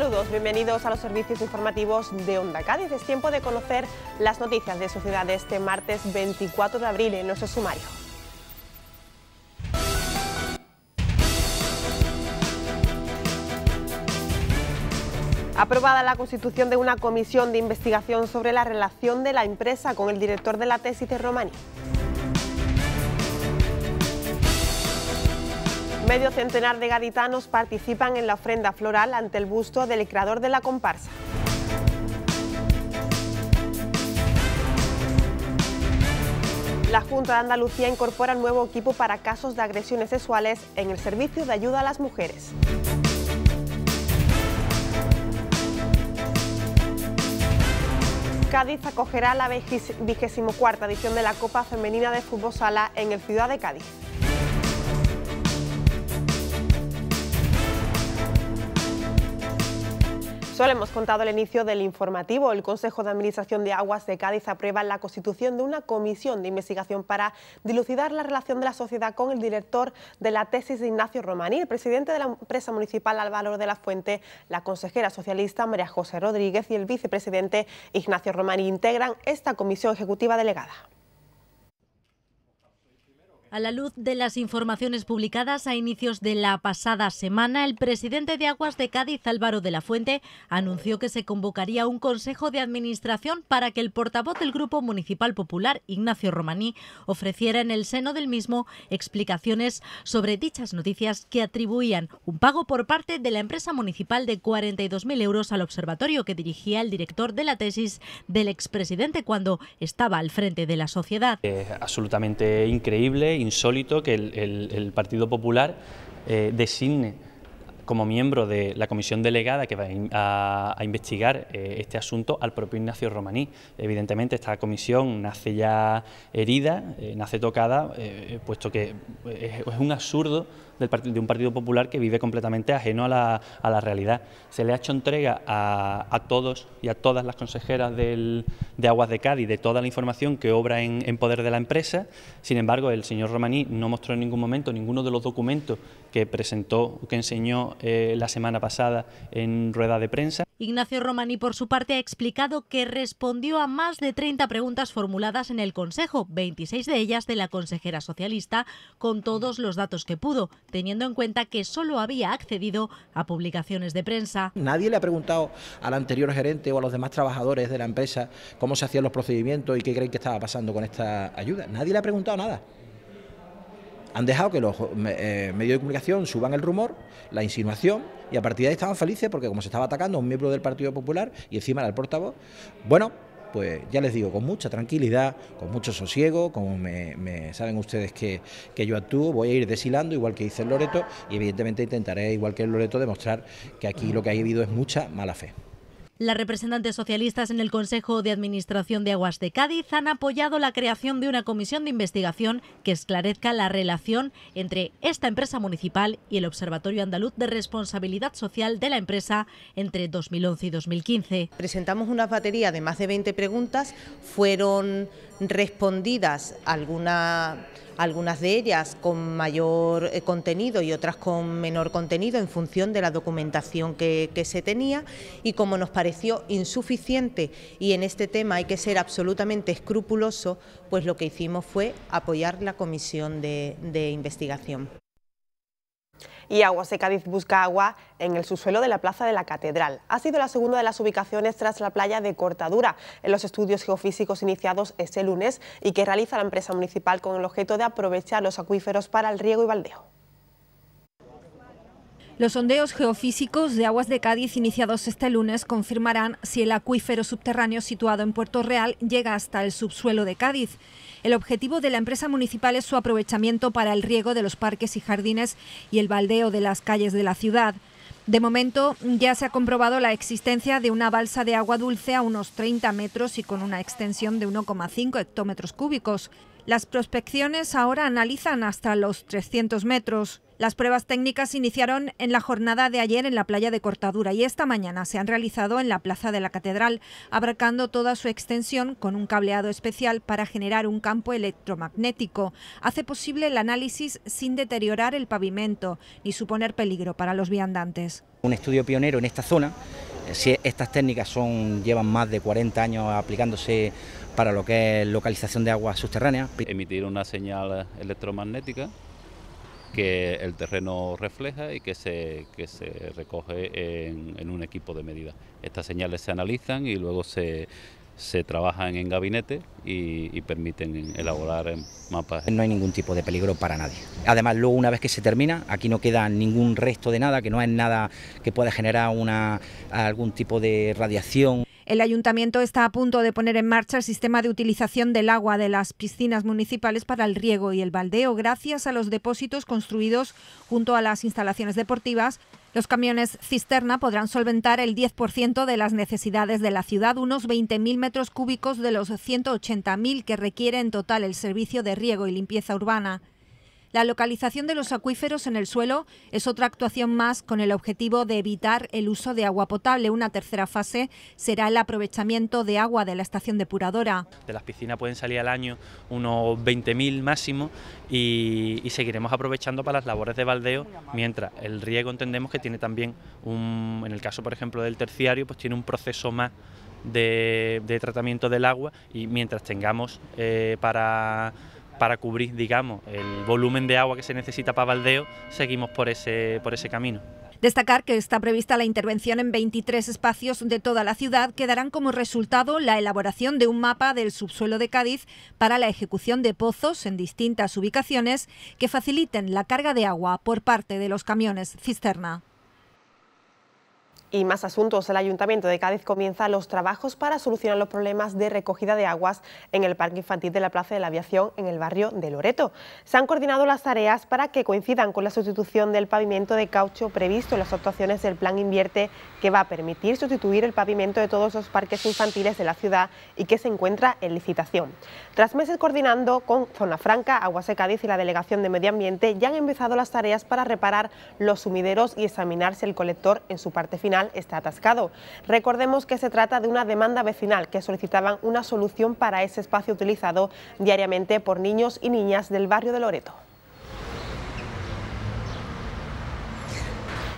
Saludos, bienvenidos a los servicios informativos de Onda Cádiz. Es tiempo de conocer las noticias de su ciudad este martes 24 de abril en nuestro sumario. Aprobada la constitución de una comisión de investigación sobre la relación de la empresa con el director de la tesis de Romani. Medio centenar de gaditanos participan en la ofrenda floral ante el busto del creador de la comparsa. La Junta de Andalucía incorpora un nuevo equipo para casos de agresiones sexuales en el Servicio de Ayuda a las Mujeres. Cádiz acogerá la 24 edición de la Copa Femenina de Fútbol Sala en el Ciudad de Cádiz. Solo hemos contado el inicio del informativo. El Consejo de Administración de Aguas de Cádiz aprueba la constitución de una comisión de investigación para dilucidar la relación de la sociedad con el director de la tesis de Ignacio Romani, el presidente de la empresa municipal Valor de la Fuente, la consejera socialista María José Rodríguez y el vicepresidente Ignacio Romani Integran esta comisión ejecutiva delegada. A la luz de las informaciones publicadas a inicios de la pasada semana, el presidente de Aguas de Cádiz, Álvaro de la Fuente, anunció que se convocaría un consejo de administración para que el portavoz del Grupo Municipal Popular, Ignacio Romaní, ofreciera en el seno del mismo explicaciones sobre dichas noticias que atribuían un pago por parte de la empresa municipal de 42.000 euros al observatorio que dirigía el director de la tesis del expresidente cuando estaba al frente de la sociedad. Eh, absolutamente increíble insólito que el, Partido Popular eh, designe como miembro de la comisión delegada que va a, investigar eh, este asunto al propio Ignacio Romaní. Evidentemente esta comisión nace ya herida, eh, nace tocada, puesto que es un absurdo del, de un Partido Popular que vive completamente ajeno a la, a la realidad. Se le ha hecho entrega a, a todos y a todas las consejeras del, de Aguas de Cádiz de toda la información que obra en, en, poder de la empresa. Sin embargo, el señor Romaní no mostró en ningún momento ninguno de los documentos que presentó, que enseñó eh, la semana pasada en rueda de prensa. Ignacio Romani, por su parte, ha explicado que respondió a más de 30 preguntas formuladas en el Consejo, 26 de ellas de la consejera socialista, con todos los datos que pudo, teniendo en cuenta que solo había accedido a publicaciones de prensa. Nadie le ha preguntado al anterior gerente o a los demás trabajadores de la empresa cómo se hacían los procedimientos y qué creen que estaba pasando con esta ayuda. Nadie le ha preguntado nada han dejado que los eh, medios de comunicación suban el rumor, la insinuación, y a partir de ahí estaban felices porque como se estaba atacando a un miembro del Partido Popular y encima era el portavoz, bueno, pues ya les digo, con mucha tranquilidad, con mucho sosiego, como me, saben ustedes que, yo actúo, voy a ir deshilando, igual que dice el Loreto, y evidentemente intentaré, igual que el Loreto, demostrar que aquí lo que ha habido es mucha mala fe. Las representantes socialistas en el Consejo de Administración de Aguas de Cádiz han apoyado la creación de una comisión de investigación que esclarezca la relación entre esta empresa municipal y el Observatorio Andaluz de Responsabilidad Social de la empresa entre 2011 y 2015. Presentamos una batería de más de 20 preguntas, fueron respondidas algunas algunas de ellas con mayor eh, contenido y otras con menor contenido en función de la documentación que, se tenía y como nos pareció insuficiente y en este tema hay que ser absolutamente escrupuloso, pues lo que hicimos fue apoyar la comisión de investigación y Aguas de Cádiz busca agua en el subsuelo de la Plaza de la Catedral. Ha sido la segunda de las ubicaciones tras la playa de Cortadura en los estudios geofísicos iniciados este lunes y que realiza la empresa municipal con el objeto de aprovechar los acuíferos para el riego y baldeo. Los sondeos geofísicos de aguas de Cádiz iniciados este lunes confirmarán si el acuífero subterráneo situado en Puerto Real llega hasta el subsuelo de Cádiz. El objetivo de la empresa municipal es su aprovechamiento para el riego de los parques y jardines y el baldeo de las calles de la ciudad. De momento ya se ha comprobado la existencia de una balsa de agua dulce a unos 30 metros y con una extensión de 1,5 hectómetros cúbicos. Las prospecciones ahora analizan hasta los 300 metros. Las pruebas técnicas iniciaron en la jornada de ayer en la playa de Cortadura y esta mañana se han realizado en la plaza de la Catedral, abarcando toda su extensión con un cableado especial para generar un campo electromagnético. Hace posible el análisis sin deteriorar el pavimento ni suponer peligro para los viandantes. Un estudio pionero en esta zona eh, si estas técnicas son, llevan más de 40 años aplicándose para lo que es localización de aguas subterráneas. Emitir una señal electromagnética que el terreno refleja y que se, se recoge en, un equipo de medida. Estas señales se analizan y luego se, se trabajan en gabinete y, permiten elaborar mapas. No hay ningún tipo de peligro para nadie. Además, luego una vez que se termina, aquí no queda ningún resto de nada, que no es nada que pueda generar una, algún tipo de radiación. El ayuntamiento está a punto de poner en marcha el sistema de utilización del agua de las piscinas municipales para el riego y el baldeo gracias a los depósitos construidos junto a las instalaciones deportivas los camiones cisterna podrán solventar el 10% de las necesidades de la ciudad, unos 20.000 metros cúbicos de los 180.000 que requiere en total el servicio de riego y limpieza urbana. La localización de los acuíferos en el suelo es otra actuación más con el objetivo de evitar el uso de agua potable. Una tercera fase será el aprovechamiento de agua de la estación depuradora. De las piscinas pueden salir al año unos 20.000 máximo y, seguiremos aprovechando para las labores de baldeo, mientras el riego entendemos que tiene también, un, en el caso por ejemplo del terciario, pues tiene un proceso más de, tratamiento del agua y mientras tengamos eh, para para cubrir, digamos, el volumen de agua que se necesita para baldeo, seguimos por ese, por ese camino. Destacar que está prevista la intervención en 23 espacios de toda la ciudad que darán como resultado la elaboración de un mapa del subsuelo de Cádiz para la ejecución de pozos en distintas ubicaciones que faciliten la carga de agua por parte de los camiones cisterna. Y más asuntos. El Ayuntamiento de Cádiz comienza los trabajos para solucionar los problemas de recogida de aguas en el Parque Infantil de la Plaza de la Aviación en el barrio de Loreto. Se han coordinado las tareas para que coincidan con la sustitución del pavimento de caucho previsto en las actuaciones del Plan Invierte que va a permitir sustituir el pavimento de todos los parques infantiles de la ciudad y que se encuentra en licitación. Tras meses coordinando con Zona Franca, Aguas de Cádiz y la Delegación de Medio Ambiente ya han empezado las tareas para reparar los sumideros y examinarse el colector en su parte final está atascado. Recordemos que se trata de una demanda vecinal que solicitaban una solución para ese espacio utilizado diariamente por niños y niñas del barrio de Loreto.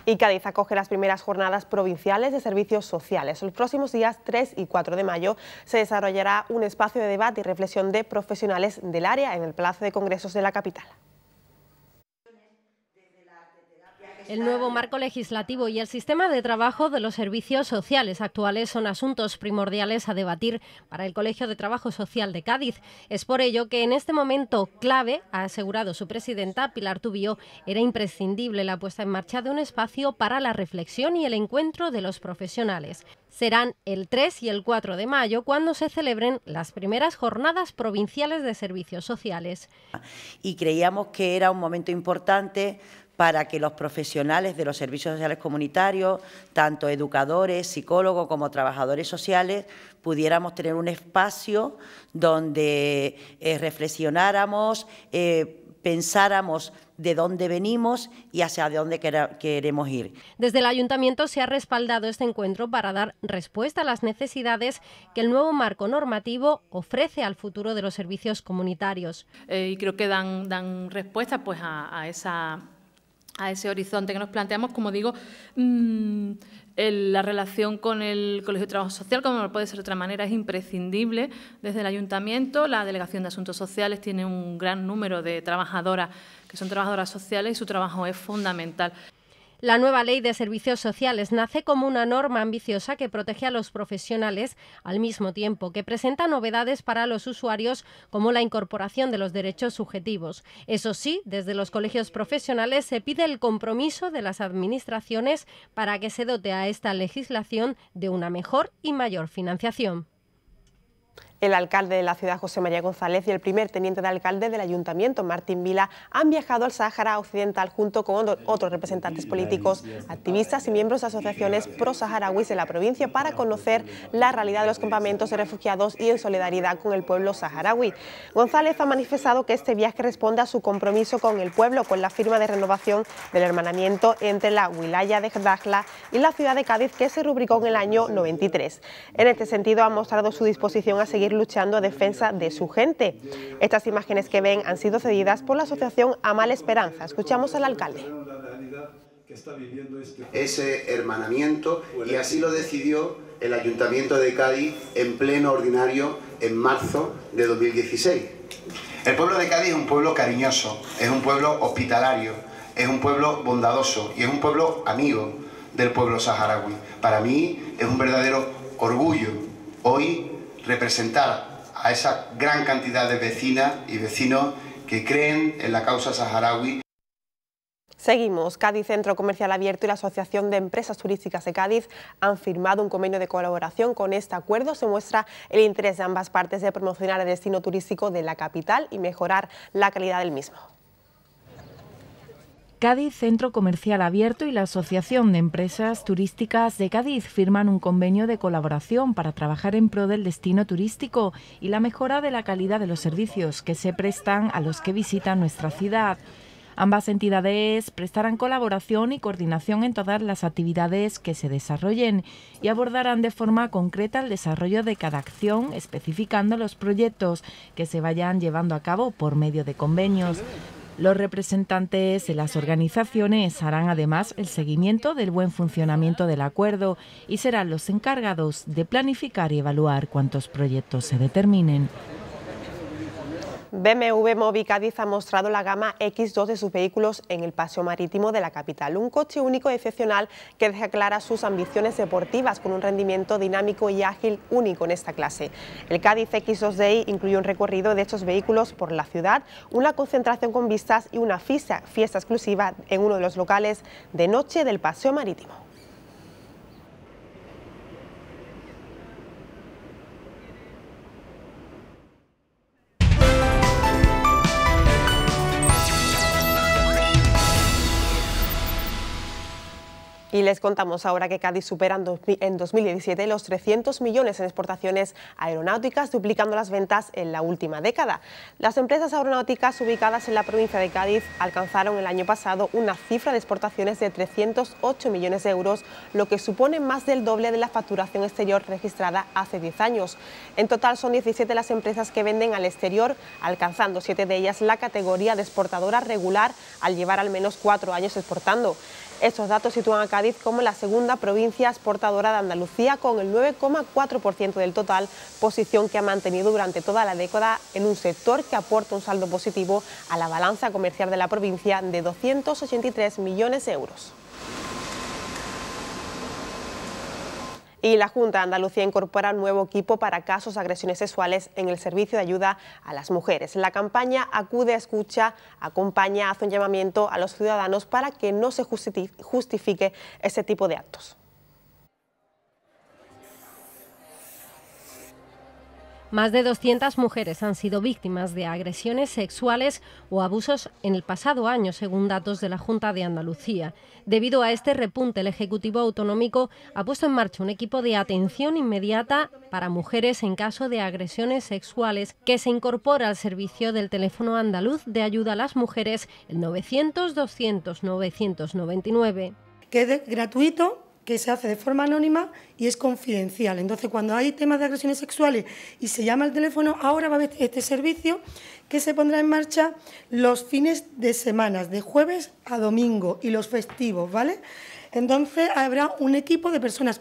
Y Cádiz acoge las primeras jornadas provinciales de servicios sociales. Los próximos días 3 y 4 de mayo se desarrollará un espacio de debate y reflexión de profesionales del área en el Palacio de Congresos de la capital. El nuevo marco legislativo y el sistema de trabajo de los servicios sociales actuales son asuntos primordiales a debatir para el Colegio de Trabajo Social de Cádiz. Es por ello que en este momento clave, ha asegurado su presidenta Pilar Tubio, era imprescindible la puesta en marcha de un espacio para la reflexión y el encuentro de los profesionales. Serán el 3 y el 4 de mayo cuando se celebren las primeras jornadas provinciales de servicios sociales. Y creíamos que era un momento importante para que los profesionales de los servicios sociales comunitarios, tanto educadores, psicólogos como trabajadores sociales, pudiéramos tener un espacio donde eh, reflexionáramos, eh, pensáramos de dónde venimos y hacia dónde queremos ir. Desde el ayuntamiento se ha respaldado este encuentro para dar respuesta a las necesidades que el nuevo marco normativo ofrece al futuro de los servicios comunitarios. Eh, y creo que dan, dan respuesta pues, a, a esa a ese horizonte que nos planteamos, como digo, mm, la relación con el Colegio de Trabajo Social, como no puede ser de otra manera, es imprescindible desde el Ayuntamiento. La Delegación de Asuntos Sociales tiene un gran número de trabajadoras que son trabajadoras sociales y su trabajo es fundamental. La nueva ley de servicios sociales nace como una norma ambiciosa que protege a los profesionales al mismo tiempo que presenta novedades para los usuarios como la incorporación de los derechos subjetivos. Eso sí, desde los colegios profesionales se pide el compromiso de las administraciones para que se dote a esta legislación de una mejor y mayor financiación. El alcalde de la ciudad, José María González, y el primer teniente de alcalde del ayuntamiento, Martín Vila, han viajado al Sáhara Occidental junto con otros representantes políticos, activistas y miembros de asociaciones pro-saharauis de la provincia para conocer la realidad de los campamentos de refugiados y en solidaridad con el pueblo saharaui. González ha manifestado que este viaje responde a su compromiso con el pueblo, con la firma de renovación del hermanamiento entre la wilaya de Dajla y la ciudad de Cádiz que se rubricó en el año 93. En este sentido, ha mostrado su disposición a seguir luchando a defensa de su gente. Estas imágenes que ven han sido cedidas por la Asociación Amal Esperanza. Escuchamos al alcalde. Ese hermanamiento, y así lo decidió el Ayuntamiento de Cádiz en pleno ordinario en marzo de 2016. El pueblo de Cádiz es un pueblo cariñoso, es un pueblo hospitalario, es un pueblo bondadoso y es un pueblo amigo del pueblo saharaui. Para mí es un verdadero orgullo hoy representar a esa gran cantidad de vecinas y vecinos que creen en la causa saharaui Seguimos. Cádiz Centro Comercial Abierto y la Asociación de Empresas Turísticas de Cádiz han firmado un convenio de colaboración. Con este acuerdo se muestra el interés de ambas partes de promocionar el destino turístico de la capital y mejorar la calidad del mismo. Cádiz Centro Comercial Abierto y la Asociación de Empresas Turísticas de Cádiz firman un convenio de colaboración para trabajar en pro del destino turístico y la mejora de la calidad de los servicios que se prestan a los que visitan nuestra ciudad. Ambas entidades prestarán colaboración y coordinación en todas las actividades que se desarrollen y abordarán de forma concreta el desarrollo de cada acción, especificando los proyectos que se vayan llevando a cabo por medio de convenios. Los representantes de las organizaciones harán además el seguimiento del buen funcionamiento del acuerdo y serán los encargados de planificar y evaluar cuantos proyectos se determinen. BMW Mobi Cádiz ha mostrado la gama X2 de sus vehículos en el paseo marítimo de la capital. Un coche único y excepcional que deja claras sus ambiciones deportivas con un rendimiento dinámico y ágil único en esta clase. El Cádiz x 2 Day incluye un recorrido de estos vehículos por la ciudad, una concentración con vistas y una fiesta exclusiva en uno de los locales de noche del paseo marítimo. Les contamos ahora que Cádiz supera en 2017 los 300 millones en exportaciones aeronáuticas, duplicando las ventas en la última década. Las empresas aeronáuticas ubicadas en la provincia de Cádiz alcanzaron el año pasado una cifra de exportaciones de 308 millones de euros, lo que supone más del doble de la facturación exterior registrada hace 10 años. En total son 17 las empresas que venden al exterior, alcanzando 7 de ellas la categoría de exportadora regular al llevar al menos 4 años exportando. Estos datos sitúan a Cádiz como la segunda provincia exportadora de Andalucía con el 9,4% del total, posición que ha mantenido durante toda la década en un sector que aporta un saldo positivo a la balanza comercial de la provincia de 283 millones de euros. y la Junta de Andalucía incorpora un nuevo equipo para casos de agresiones sexuales en el servicio de ayuda a las mujeres. La campaña Acude, Escucha, Acompaña hace un llamamiento a los ciudadanos para que no se justifique ese tipo de actos. Más de 200 mujeres han sido víctimas de agresiones sexuales o abusos en el pasado año, según datos de la Junta de Andalucía. Debido a este repunte, el Ejecutivo Autonómico ha puesto en marcha un equipo de atención inmediata para mujeres en caso de agresiones sexuales que se incorpora al servicio del teléfono andaluz de ayuda a las mujeres el 900 200 999 que gratuito que se hace de forma anónima y es confidencial. Entonces, cuando hay temas de agresiones sexuales y se llama al teléfono, ahora va a haber este servicio que se pondrá en marcha los fines de semanas, de jueves a domingo y los festivos, ¿vale? Entonces, habrá un equipo de personas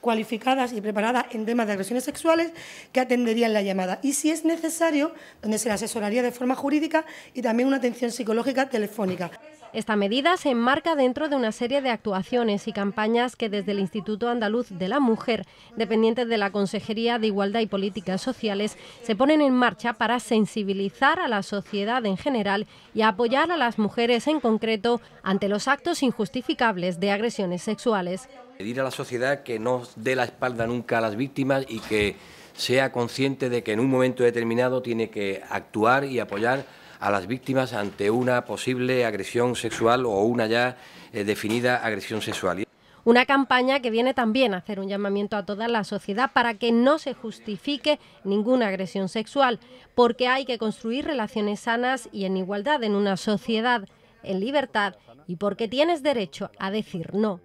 cualificadas y preparadas en temas de agresiones sexuales que atenderían la llamada. Y si es necesario, donde se le asesoraría de forma jurídica y también una atención psicológica telefónica. Esta medida se enmarca dentro de una serie de actuaciones y campañas que desde el Instituto Andaluz de la Mujer, dependiente de la Consejería de Igualdad y Políticas Sociales, se ponen en marcha para sensibilizar a la sociedad en general y apoyar a las mujeres en concreto ante los actos injustificables de agresiones sexuales. Pedir a la sociedad que no dé la espalda nunca a las víctimas y que sea consciente de que en un momento determinado tiene que actuar y apoyar a las víctimas ante una posible agresión sexual o una ya eh, definida agresión sexual. Una campaña que viene también a hacer un llamamiento a toda la sociedad para que no se justifique ninguna agresión sexual, porque hay que construir relaciones sanas y en igualdad en una sociedad en libertad y porque tienes derecho a decir no.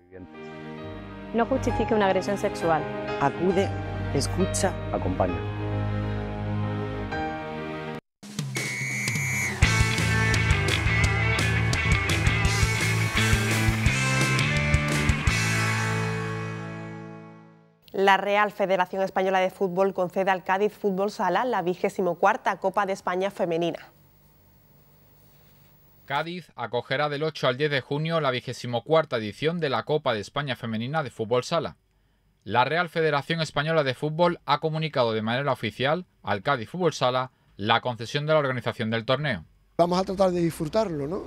No justifique una agresión sexual. Acude, escucha, acompaña. La Real Federación Española de Fútbol concede al Cádiz Fútbol Sala la vigésimo cuarta Copa de España femenina. Cádiz acogerá del 8 al 10 de junio la vigésimo cuarta edición de la Copa de España femenina de fútbol sala. La Real Federación Española de Fútbol ha comunicado de manera oficial al Cádiz Fútbol Sala la concesión de la organización del torneo vamos a tratar de disfrutarlo,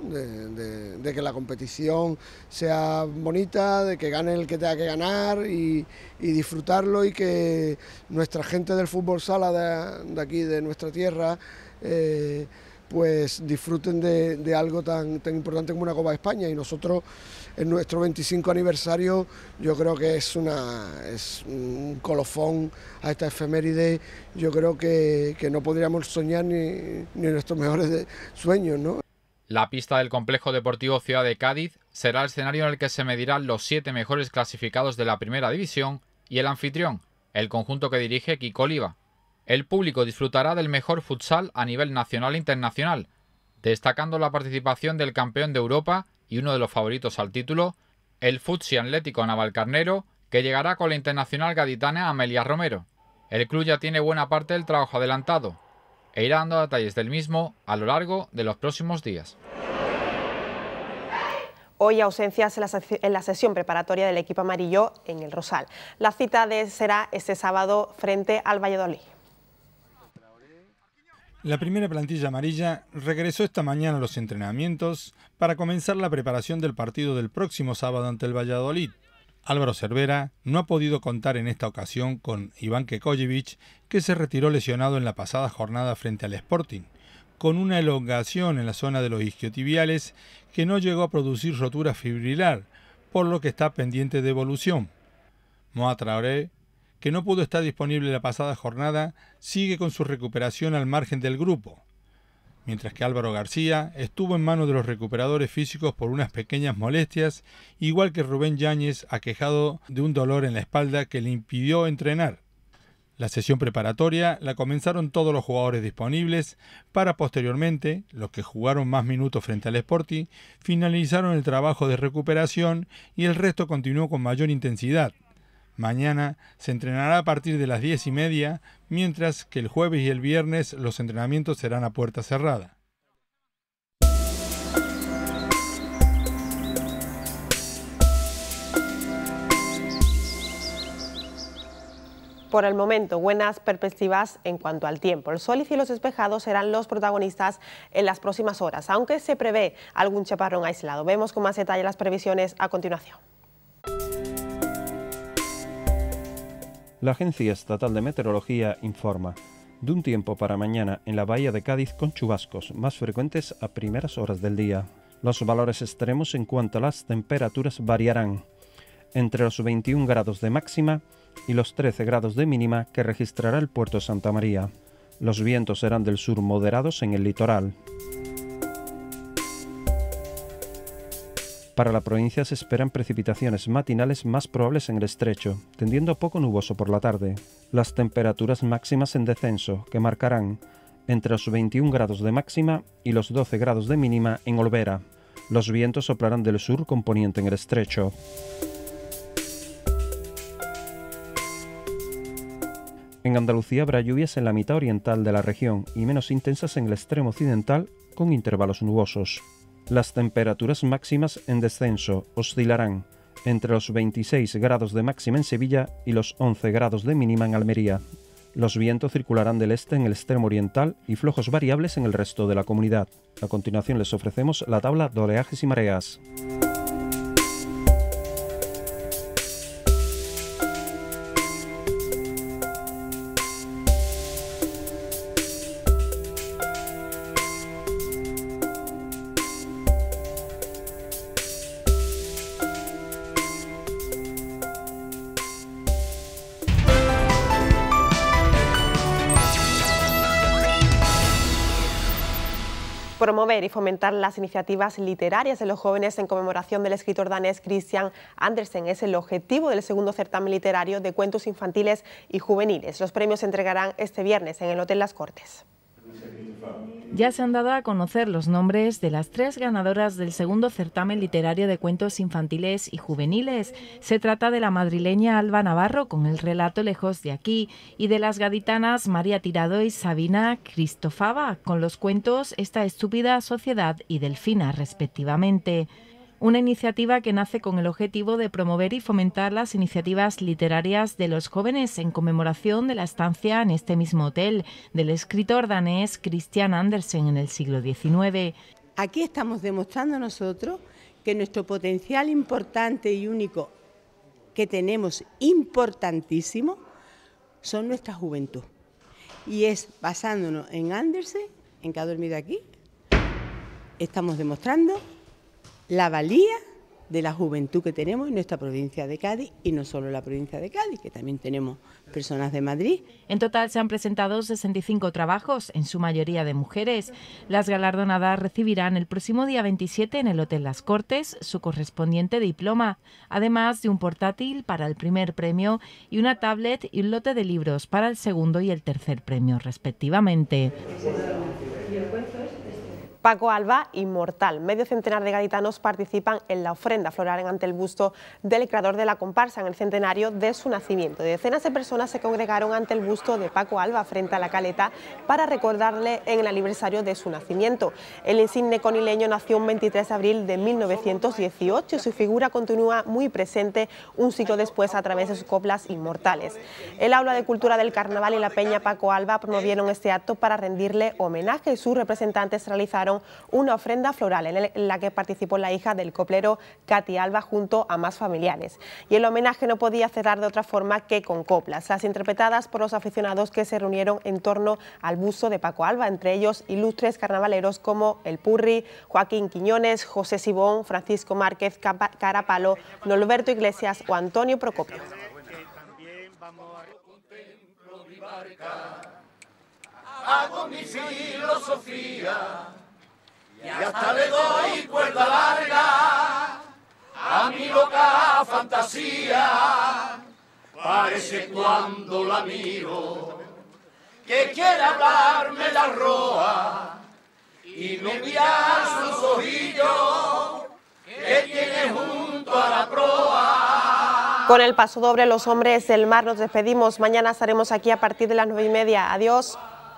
de, que la competición sea bonita, de que gane el que tenga que ganar y, disfrutarlo y que nuestra gente del fútbol sala de, aquí, de nuestra tierra, eh, pues disfruten de, algo tan, tan importante como una Copa de España y nosotros en nuestro 25 aniversario, yo creo que es, una, un colofón a esta efeméride, yo creo que, no podríamos soñar ni, nuestros mejores sueños. ¿no? La pista del Complejo Deportivo Ciudad de Cádiz será el escenario en el que se medirán los siete mejores clasificados de la primera división y el anfitrión, el conjunto que dirige Kiko Oliva. El público disfrutará del mejor futsal a nivel nacional e internacional, destacando la participación del campeón de Europa y uno de los favoritos al título, el Futsi Atlético Navalcarnero, que llegará con la internacional gaditana Amelia Romero. El club ya tiene buena parte del trabajo adelantado e irá dando detalles del mismo a lo largo de los próximos días. Hoy ausencias en la sesión preparatoria del equipo amarillo en el Rosal. La cita de será este sábado frente al Valladolid. La primera plantilla amarilla regresó esta mañana a los entrenamientos para comenzar la preparación del partido del próximo sábado ante el Valladolid. Álvaro Cervera no ha podido contar en esta ocasión con Iván Kekojevic, que se retiró lesionado en la pasada jornada frente al Sporting, con una elongación en la zona de los isquiotibiales que no llegó a producir rotura fibrilar, por lo que está pendiente de evolución. Moa Traoré que no pudo estar disponible la pasada jornada, sigue con su recuperación al margen del grupo, mientras que Álvaro García estuvo en manos de los recuperadores físicos por unas pequeñas molestias, igual que Rubén Yáñez aquejado de un dolor en la espalda que le impidió entrenar. La sesión preparatoria la comenzaron todos los jugadores disponibles para posteriormente, los que jugaron más minutos frente al Sporting, finalizaron el trabajo de recuperación y el resto continuó con mayor intensidad, Mañana se entrenará a partir de las 10 y media, mientras que el jueves y el viernes los entrenamientos serán a puerta cerrada. Por el momento, buenas perspectivas en cuanto al tiempo. El sol y cielos despejados serán los protagonistas en las próximas horas, aunque se prevé algún chaparrón aislado. Vemos con más detalle las previsiones a continuación. La Agencia Estatal de Meteorología informa de un tiempo para mañana en la bahía de Cádiz con chubascos más frecuentes a primeras horas del día. Los valores extremos en cuanto a las temperaturas variarán entre los 21 grados de máxima y los 13 grados de mínima que registrará el puerto de Santa María. Los vientos serán del sur moderados en el litoral. Para la provincia se esperan precipitaciones matinales más probables en el estrecho, tendiendo a poco nuboso por la tarde. Las temperaturas máximas en descenso, que marcarán entre los 21 grados de máxima y los 12 grados de mínima en Olvera. Los vientos soplarán del sur con en el estrecho. En Andalucía habrá lluvias en la mitad oriental de la región y menos intensas en el extremo occidental con intervalos nubosos. Las temperaturas máximas en descenso oscilarán entre los 26 grados de máxima en Sevilla y los 11 grados de mínima en Almería. Los vientos circularán del este en el extremo oriental y flojos variables en el resto de la comunidad. A continuación les ofrecemos la tabla de oleajes y mareas. Promover y fomentar las iniciativas literarias de los jóvenes en conmemoración del escritor danés Christian Andersen es el objetivo del segundo certamen literario de cuentos infantiles y juveniles. Los premios se entregarán este viernes en el Hotel Las Cortes. Ya se han dado a conocer los nombres de las tres ganadoras del segundo certamen literario de cuentos infantiles y juveniles. Se trata de la madrileña Alba Navarro con el relato Lejos de aquí y de las gaditanas María Tirado y Sabina Cristofava, con los cuentos Esta estúpida sociedad y Delfina, respectivamente una iniciativa que nace con el objetivo de promover y fomentar las iniciativas literarias de los jóvenes en conmemoración de la estancia en este mismo hotel del escritor danés Christian Andersen en el siglo XIX. Aquí estamos demostrando nosotros que nuestro potencial importante y único que tenemos, importantísimo, son nuestra juventud. Y es basándonos en Andersen, en que ha dormido aquí, estamos demostrando la valía de la juventud que tenemos en nuestra provincia de Cádiz y no solo la provincia de Cádiz, que también tenemos personas de Madrid. En total se han presentado 65 trabajos, en su mayoría de mujeres. Las galardonadas recibirán el próximo día 27 en el Hotel Las Cortes su correspondiente diploma, además de un portátil para el primer premio y una tablet y un lote de libros para el segundo y el tercer premio, respectivamente. Paco Alba, inmortal. Medio centenar de gaditanos participan en la ofrenda floral ante el busto del creador de la comparsa en el centenario de su nacimiento. Decenas de personas se congregaron ante el busto de Paco Alba frente a la caleta para recordarle en el aniversario de su nacimiento. El insigne conileño nació un 23 de abril de 1918 y su figura continúa muy presente un siglo después a través de sus coplas inmortales. El aula de cultura del carnaval y la peña Paco Alba promovieron este acto para rendirle homenaje y sus representantes realizaron una ofrenda floral en, la que participó la hija del coplero Katy Alba junto a más familiares. Y el homenaje no podía cerrar de otra forma que con coplas, las interpretadas por los aficionados que se reunieron en torno al buzo de Paco Alba, entre ellos ilustres carnavaleros como El Purri, Joaquín Quiñones, José Sibón, Francisco Márquez, Carapalo, Norberto Iglesias o Antonio Procopio. Hago mi filosofía. Y hasta le doy cuerda larga a mi loca fantasía. Parece cuando la miro que quiere hablarme la roa y me mirar sus ojillos que tiene junto a la proa. Con el paso doble Los Hombres del Mar nos despedimos. Mañana estaremos aquí a partir de las nueve y media. Adiós.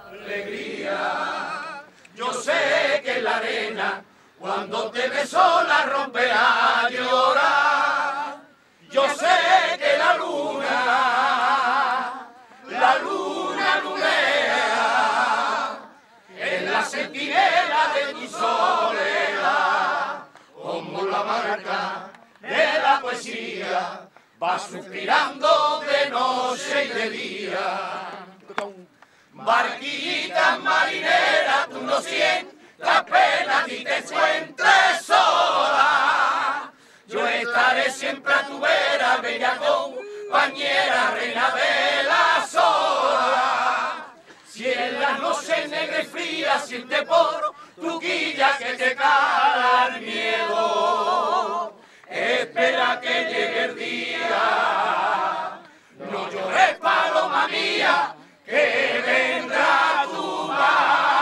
Alegría, yo sé que la arena, cuando te ve sola romperá a llorar. Yo sé que la luna, la luna lunea, en la sentinela de tu soledad, como la marca de la poesía, va suspirando de noche y de día. Barquita marinera, tú no sientes pena te encuentres sola. Yo estaré siempre a tu vera, bella pañera reina de la sola. Si en las noches negras y frías siente por tu guilla que te cae el miedo, espera que llegue el día. No llores, paloma mía, que vendrá tu mar.